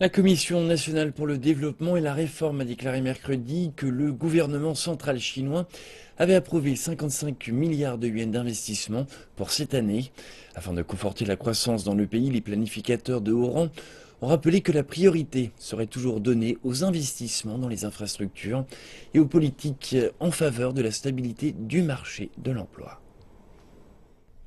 La Commission nationale pour le développement et la réforme a déclaré mercredi que le gouvernement central chinois avait approuvé 55 milliards de yuans d'investissement pour cette année. Afin de conforter la croissance dans le pays, les planificateurs de haut rang ont rappelé que la priorité serait toujours donnée aux investissements dans les infrastructures et aux politiques en faveur de la stabilité du marché de l'emploi.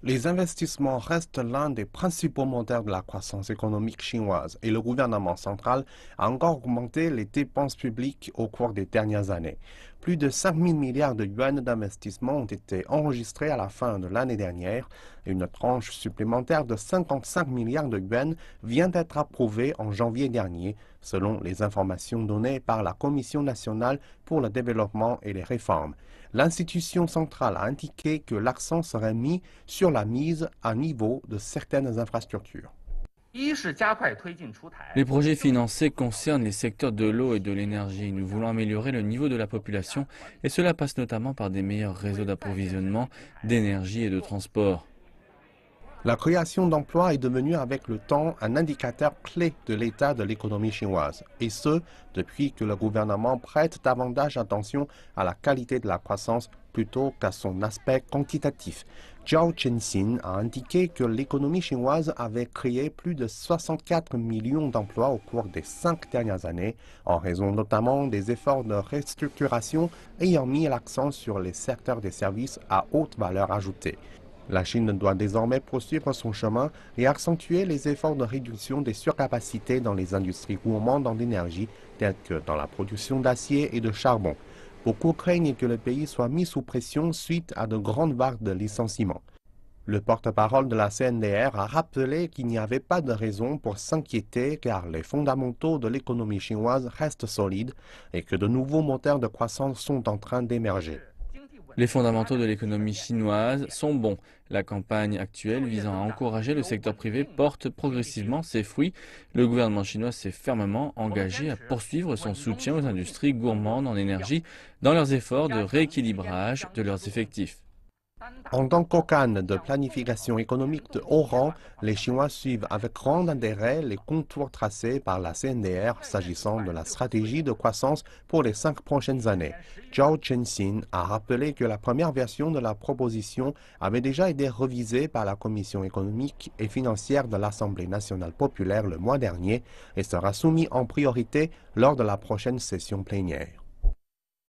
Les investissements restent l'un des principaux moteurs de la croissance économique chinoise et le gouvernement central a encore augmenté les dépenses publiques au cours des dernières années. Plus de 5 000 milliards de yuan d'investissement ont été enregistrés à la fin de l'année dernière et une tranche supplémentaire de 55 milliards de yuan vient d'être approuvée en janvier dernier, selon les informations données par la Commission nationale pour le développement et les réformes. L'institution centrale a indiqué que l'accent serait mis sur la mise à niveau de certaines infrastructures. Les projets financés concernent les secteurs de l'eau et de l'énergie. Nous voulons améliorer le niveau de la population et cela passe notamment par des meilleurs réseaux d'approvisionnement, d'énergie et de transport. La création d'emplois est devenue avec le temps un indicateur clé de l'état de l'économie chinoise, et ce, depuis que le gouvernement prête davantage attention à la qualité de la croissance plutôt qu'à son aspect quantitatif. Zhao Chenxin a indiqué que l'économie chinoise avait créé plus de 64 millions d'emplois au cours des cinq dernières années, en raison notamment des efforts de restructuration ayant mis l'accent sur les secteurs des services à haute valeur ajoutée. La Chine doit désormais poursuivre son chemin et accentuer les efforts de réduction des surcapacités dans les industries gourmandes en énergie, telles que dans la production d'acier et de charbon. Beaucoup craignent que le pays soit mis sous pression suite à de grandes vagues de licenciements. Le porte-parole de la CNDR a rappelé qu'il n'y avait pas de raison pour s'inquiéter car les fondamentaux de l'économie chinoise restent solides et que de nouveaux moteurs de croissance sont en train d'émerger. Les fondamentaux de l'économie chinoise sont bons. La campagne actuelle visant à encourager le secteur privé porte progressivement ses fruits. Le gouvernement chinois s'est fermement engagé à poursuivre son soutien aux industries gourmandes en énergie dans leurs efforts de rééquilibrage de leurs effectifs. En tant qu'organe de planification économique de haut rang, les Chinois suivent avec grand intérêt les contours tracés par la CNDR s'agissant de la stratégie de croissance pour les cinq prochaines années. Zhao Chenxin a rappelé que la première version de la proposition avait déjà été revisée par la Commission économique et financière de l'Assemblée nationale populaire le mois dernier et sera soumise en priorité lors de la prochaine session plénière.